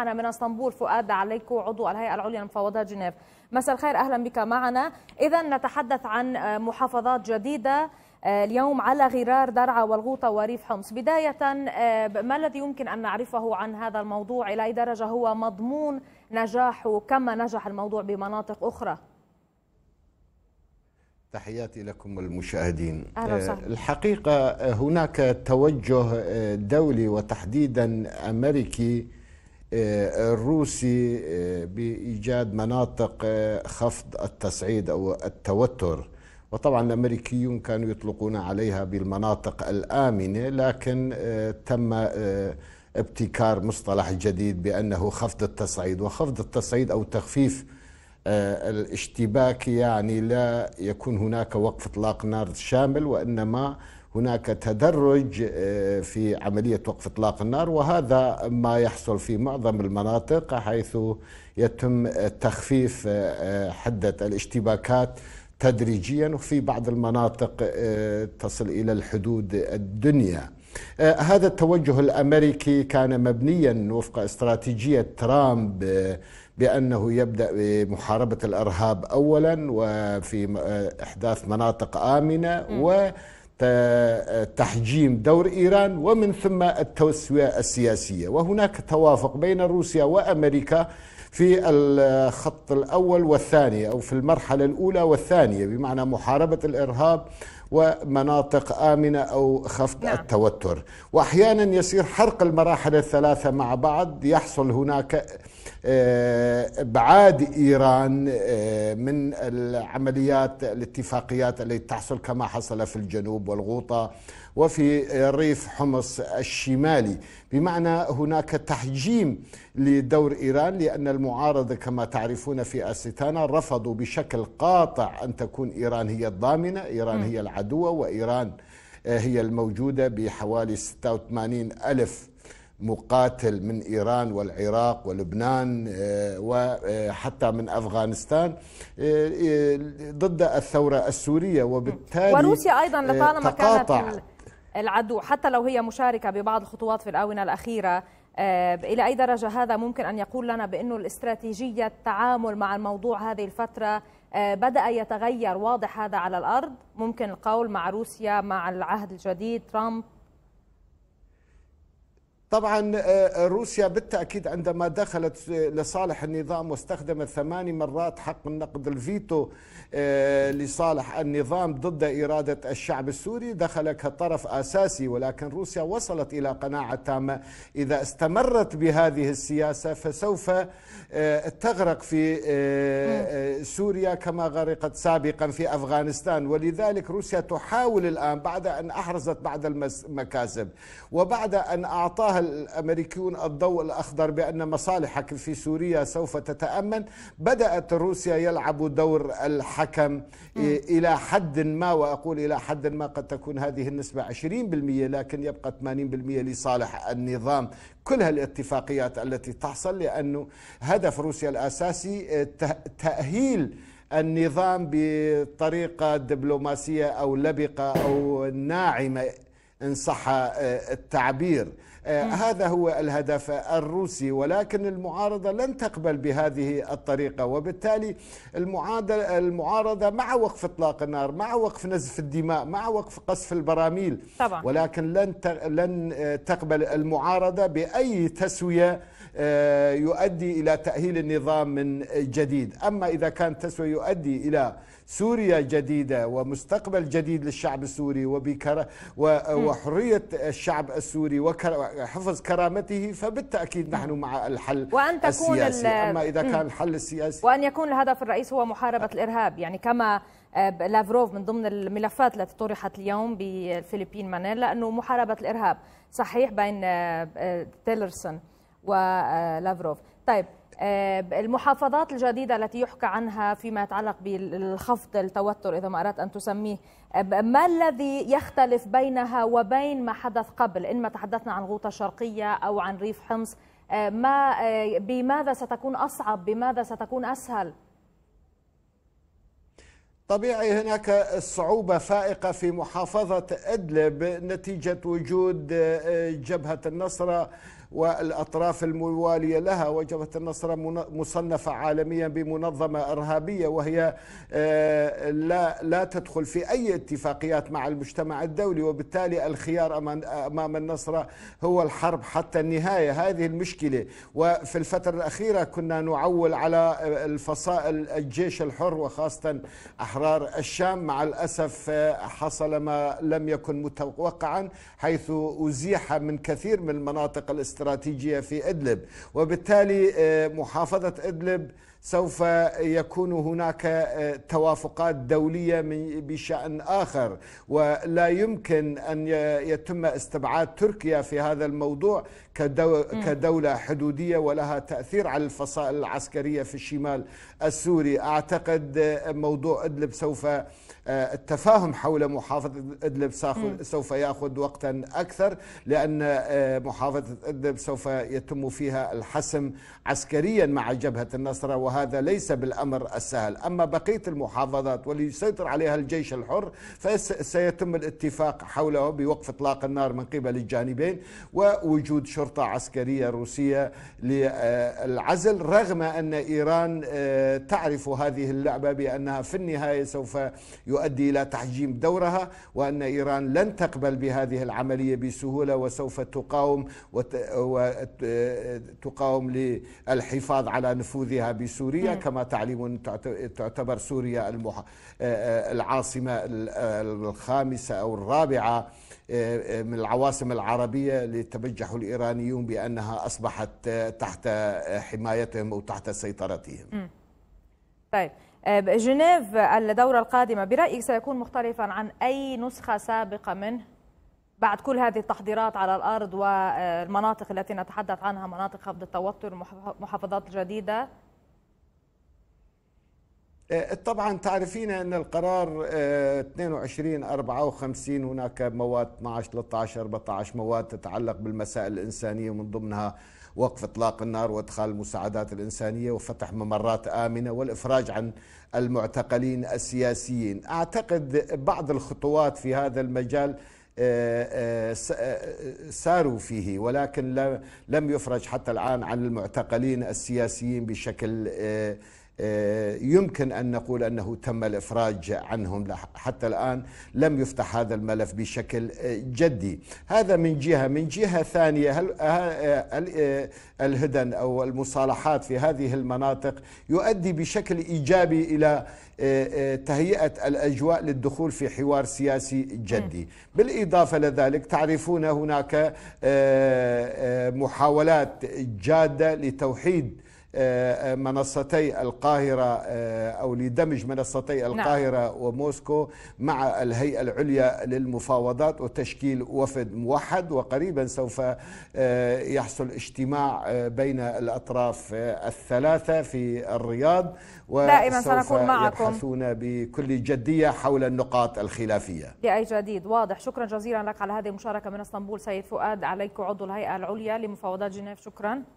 معنا من اسطنبول فؤاد عليكو عضو الهيئه العليا لمفاوضات جنيف مساء الخير اهلا بك معنا اذا نتحدث عن محافظات جديده آه، اليوم على غرار درعا والغوطة وريف حمص بداية آه، ما الذي يمكن أن نعرفه عن هذا الموضوع إلى أي درجة هو مضمون نجاحه كما نجح الموضوع بمناطق أخرى تحياتي لكم المشاهدين آه، الحقيقة هناك توجه دولي وتحديدا أمريكي آه، الروسي آه، بايجاد مناطق آه، خفض التصعيد او التوتر وطبعا الامريكيون كانوا يطلقون عليها بالمناطق الامنه لكن تم ابتكار مصطلح جديد بانه خفض التصعيد وخفض التصعيد او تخفيف الاشتباك يعني لا يكون هناك وقف اطلاق نار شامل وانما هناك تدرج آه، في عملية وقف إطلاق النار وهذا ما يحصل في معظم المناطق حيث يتم تخفيف آه، آه، حدة الاشتباكات تدريجيا وفي بعض المناطق تصل إلى الحدود الدنيا هذا التوجه الأمريكي كان مبنيا وفق استراتيجية ترامب بأنه يبدأ بمحاربة الإرهاب أولا وفي إحداث مناطق آمنة و تحجيم دور ايران ومن ثم التوسويه السياسيه وهناك توافق بين روسيا وامريكا في الخط الاول والثاني او في المرحله الاولى والثانيه بمعنى محاربه الارهاب ومناطق آمنة أو خفض نعم. التوتر وأحيانا يصير حرق المراحل الثلاثة مع بعض يحصل هناك ابعاد آه، ايران آه، من العمليات الاتفاقيات التي تحصل كما حصل في الجنوب والغوطه وفي ريف حمص الشمالي بمعنى هناك تحجيم لدور ايران لان المعارضه كما تعرفون في استانا رفضوا بشكل قاطع ان تكون ايران هي الضامنه، ايران هي العدوه وايران آه، هي الموجوده بحوالي 86 الف مقاتل من ايران والعراق ولبنان آه، وحتى آه، من افغانستان آه، ضد الثوره السوريه وبالتالي وروسيا ايضا لطالما كانت العدو حتى لو هي مشاركه ببعض الخطوات في الاونه الاخيره الى اي درجه هذا ممكن ان يقول لنا بانه الاستراتيجيه التعامل مع الموضوع هذه الفتره بدا يتغير واضح هذا على الارض ممكن القول مع روسيا مع العهد الجديد ترامب طبعا آه، آه، روسيا بالتاكيد عندما دخلت آه، لصالح النظام واستخدمت ثماني مرات حق النقد الفيتو لصالح النظام ضد اراده الشعب السوري دخل كطرف اساسي ولكن روسيا وصلت الى قناعه تامه اذا استمرت بهذه السياسه فسوف تغرق في سوريا كما غرقت سابقا في افغانستان ولذلك روسيا تحاول الان بعد ان احرزت بعض المكاسب وبعد ان اعطاها وجه الأمريكيون الضوء الأخضر بأن مصالحك في سوريا سوف تتأمن بدأت روسيا يلعب دور الحكم م. إلى حد ما وأقول إلى حد ما قد تكون هذه النسبة 20% لكن يبقى 80% لصالح النظام كل هالاتفاقيات التي تحصل لأنه هدف روسيا الأساسي تأهيل النظام بطريقة دبلوماسية أو لبقة أو ناعمة ان صح آه، التعبير آه، هذا هو الهدف الروسي ولكن المعارضة لن تقبل بهذه الطريقة وبالتالي المعارضة مع وقف اطلاق النار مع وقف نزف الدماء مع وقف قصف البراميل طبعا. ولكن لن لن آه، تقبل المعارضة بأي تسوية آه، يؤدي إلى تأهيل النظام من جديد أما إذا كان تسوى يؤدي إلى سوريا جديدة ومستقبل جديد للشعب السوري وبكر وحرية الشعب السوري وحفظ كرامته فبالتأكيد نحن مع الحل وأن تكون السياسي أما إذا كان الحل السياسي وأن يكون الهدف الرئيسي هو محاربة أه. الإرهاب يعني كما آه، لافروف من ضمن الملفات التي طرحت اليوم بالفلبين مانيلا أنه محاربة الإرهاب صحيح بين تيلرسون ولافروف طيب آه، المحافظات الجديدة التي يحكى عنها فيما يتعلق بالخفض التوتر إذا ما أردت أن تسميه آه، ما الذي يختلف بينها وبين ما حدث قبل إنما تحدثنا عن غوطة شرقية أو عن ريف حمص آه، ما بماذا ستكون أصعب بماذا ستكون أسهل طبيعي هناك صعوبة فائقة في محافظة أدلب نتيجة وجود جبهة النصرة والأطراف الموالية لها وجبة النصر مصنفة عالميا بمنظمة إرهابية وهي آه، لا, لا تدخل في أي اتفاقيات مع المجتمع الدولي وبالتالي الخيار أمام النصرة هو الحرب حتى النهاية هذه المشكلة وفي الفترة الأخيرة كنا نعول على الفصائل الجيش الحر وخاصة أحرار الشام مع الأسف آه، حصل ما لم يكن متوقعا حيث أزيح من كثير من المناطق الاستراتيجية الاستراتيجية في إدلب وبالتالي آه، محافظة إدلب سوف يكون هناك آه، توافقات دولية بشأن آخر ولا يمكن أن يتم استبعاد تركيا في هذا الموضوع كدولة حدودية ولها تأثير على الفصائل العسكرية في الشمال السوري أعتقد آه، موضوع إدلب سوف آه، التفاهم حول محافظة إدلب سوف يأخذ وقتا أكثر لأن محافظة إدلب سوف يتم فيها الحسم عسكريا مع جبهة النصرة وهذا وهذا ليس بالأمر السهل أما بقية المحافظات واللي يسيطر عليها الجيش الحر فسيتم الاتفاق حوله بوقف إطلاق النار من قبل الجانبين ووجود شرطة عسكرية روسية للعزل رغم أن إيران آه، تعرف هذه اللعبة بأنها في النهاية سوف يؤدي إلى تحجيم دورها وأن إيران لن تقبل بهذه العملية بسهولة وسوف تقاوم وتقاوم آه، للحفاظ على نفوذها بسهولة سوريا م. كما تعلمون تعتبر سوريا المح... العاصمة آه، الخامسة أو الرابعة من العواصم العربية لتبجح الإيرانيون بأنها أصبحت تحت حمايتهم أو تحت سيطرتهم م. طيب آه، جنيف الدورة القادمة برأيك سيكون مختلفا عن أي نسخة سابقة منه بعد كل هذه التحضيرات على الأرض والمناطق التي نتحدث عنها مناطق خفض التوتر محافظات جديدة آه، طبعا تعرفين ان القرار 22 آه، 54 هناك مواد 12 13 14 مواد تتعلق بالمسائل الانسانيه من ضمنها وقف اطلاق النار وادخال المساعدات الانسانيه وفتح ممرات امنه والافراج عن المعتقلين السياسيين اعتقد بعض الخطوات في هذا المجال آه، ساروا فيه ولكن لم يفرج حتى الان عن المعتقلين السياسيين بشكل آه، يمكن أن نقول أنه تم الإفراج عنهم حتى الآن لم يفتح هذا الملف بشكل آه، جدي هذا من جهة من جهة ثانية هل آه، الهدن أو المصالحات في هذه المناطق يؤدي بشكل إيجابي إلى تهيئة الأجواء للدخول في حوار سياسي جدي بالإضافة لذلك تعرفون هناك محاولات جادة لتوحيد آه، آه، منصتي القاهرة آه، أو لدمج منصتي نعم. القاهرة نعم. وموسكو مع الهيئة العليا للمفاوضات وتشكيل وفد موحد وقريبا سوف يحصل اجتماع بين الأطراف الثلاثة في الرياض دائما سنكون معكم يبحثون بكل جدية حول النقاط الخلافية بأي جديد واضح شكرا جزيلا لك على هذه المشاركة من اسطنبول سيد فؤاد عليك عضو الهيئة العليا لمفاوضات جنيف شكرا